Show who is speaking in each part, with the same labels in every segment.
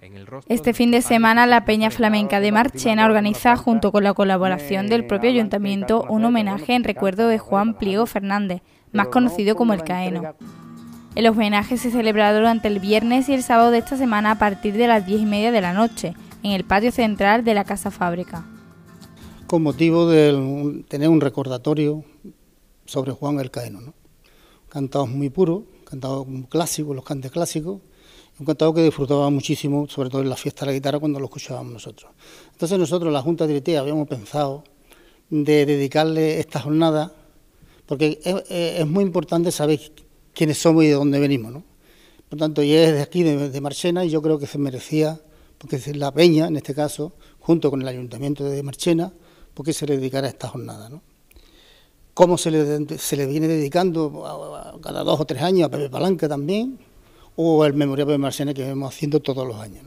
Speaker 1: en el Este fin de semana la Peña Flamenca de Marchena organiza, junto con la colaboración del propio ayuntamiento, un homenaje en recuerdo de Juan Pliego Fernández, más conocido como el Caeno. El homenaje se celebrará durante el viernes y el sábado de esta semana a partir de las diez y media de la noche, en el patio central de la Casa Fábrica.
Speaker 2: Con motivo de tener un recordatorio sobre Juan el Caeno, ¿no? cantados muy puros, cantados clásicos, los cantes clásicos, un cantado que disfrutaba muchísimo, sobre todo en la fiesta de la guitarra, cuando lo escuchábamos nosotros. Entonces nosotros, la Junta Directiva, habíamos pensado de dedicarle esta jornada, porque es, muy importante saber quiénes somos y de dónde venimos, ¿no? Por tanto, y es de aquí, de, Marchena, y yo creo que se merecía, porque es la Peña, en este caso, junto con el Ayuntamiento de Marchena, porque se le dedicara esta jornada, ¿no? Cómo se le, viene dedicando cada dos o tres años a Pepe Palanca también, o el Memorial de Marcena que vemos haciendo todos los años.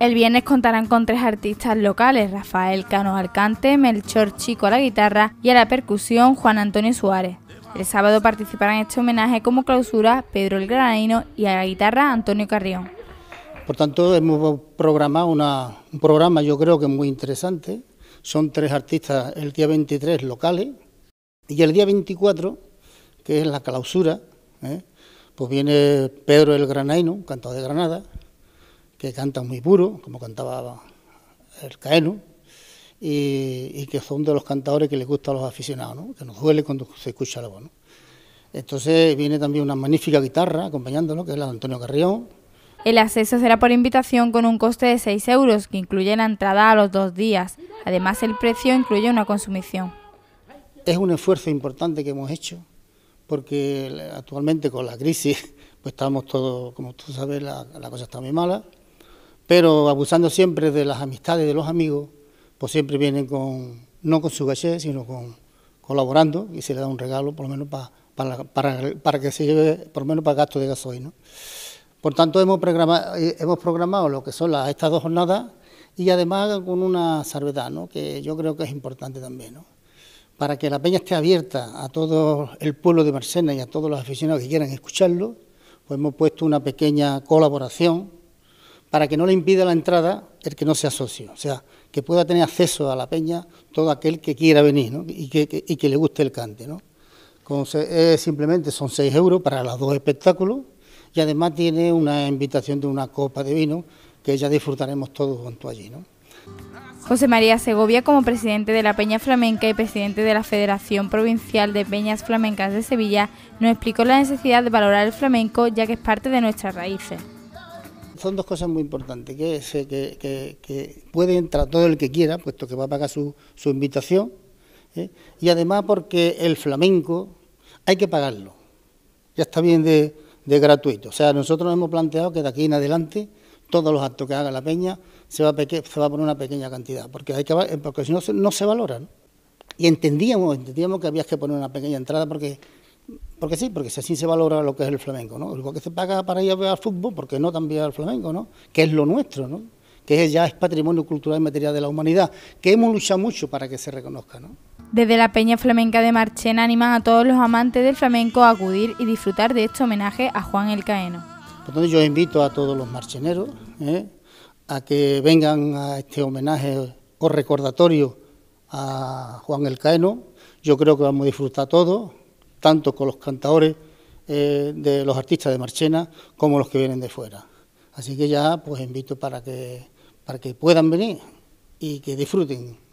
Speaker 1: El viernes contarán con tres artistas locales, Rafael Cano Alcante, Melchor Chico a la guitarra y a la percusión Juan Antonio Suárez. El sábado participarán en este homenaje como clausura Pedro el Granadino y a la guitarra Antonio Carrión.
Speaker 2: Por tanto, hemos programado un programa yo creo que muy interesante. Son tres artistas el día 23 locales y el día 24, que es la clausura, ¿eh? pues viene Pedro el Granaino, cantador de Granada, que canta muy puro, como cantaba el Caeno, y, y, que son de los cantadores que les gusta a los aficionados, ¿no? que nos duele cuando se escucha la voz. Entonces viene también una magnífica guitarra acompañándolo, que es la de Antonio Carrión.
Speaker 1: El acceso será por invitación con un coste de 6 euros, que incluye la entrada a los dos días. Además, el precio incluye una consumición.
Speaker 2: Es un esfuerzo importante que hemos hecho porque actualmente con la crisis pues estamos todos, como tú sabes, la, cosa está muy mala, pero abusando siempre de las amistades de los amigos, pues siempre vienen con, no con su caché, sino con colaborando y se le da un regalo por lo menos para, para, que se lleve, por lo menos para gasto de gasoil. ¿no? Por tanto, hemos programado, eh, hemos programado lo que son estas dos jornadas y además con una salvedad, ¿no? que yo creo que es importante también. ¿no? para que la peña esté abierta a todo el pueblo de Marsena y a todos los aficionados que quieran escucharlo, pues hemos puesto una pequeña colaboración para que no le impida la entrada el que no sea socio, o sea, que pueda tener acceso a la peña todo aquel que quiera venir y, que, le guste el cante. ¿no? simplemente son 6 euros para los dos espectáculos y además tiene una invitación de una copa de vino que ya disfrutaremos todos junto allí. ¿no?
Speaker 1: José María Segovia como presidente de la Peña Flamenca y presidente de la Federación Provincial de Peñas Flamencas de Sevilla nos explicó la necesidad de valorar el flamenco ya que es parte de nuestras raíces.
Speaker 2: Son dos cosas muy importantes, que, puede entrar todo el que quiera, puesto que va a pagar su, invitación, ¿eh? y además porque el flamenco hay que pagarlo, ya está bien de, de gratuito. O sea, nosotros nos hemos planteado que de aquí en adelante todos los actos que haga la peña se va a, se va a poner una pequeña cantidad, porque, hay que, eh, porque si no, no se valora. Y entendíamos, entendíamos que había que poner una pequeña entrada porque, porque sí, porque si así se valora lo que es el flamenco, ¿no? ...lo que se paga para ir a ver al fútbol, porque no también al flamenco, ¿no? Que es lo nuestro, ¿no? Que ya es patrimonio cultural y material de la humanidad, que hemos luchado mucho para que se reconozca, ¿no?
Speaker 1: Desde la Peña Flamenca de Marchena animan a todos los amantes del flamenco a acudir y disfrutar de este homenaje a Juan el Caeno.
Speaker 2: Entonces, yo invito a todos los marcheneros ¿eh? a que vengan a este homenaje o recordatorio a Juan el Caeno. Yo creo que vamos a disfrutar todos, tanto con los cantadores eh, de los artistas de Marchena como los que vienen de fuera. Así que ya pues invito para que, para que puedan venir y que disfruten.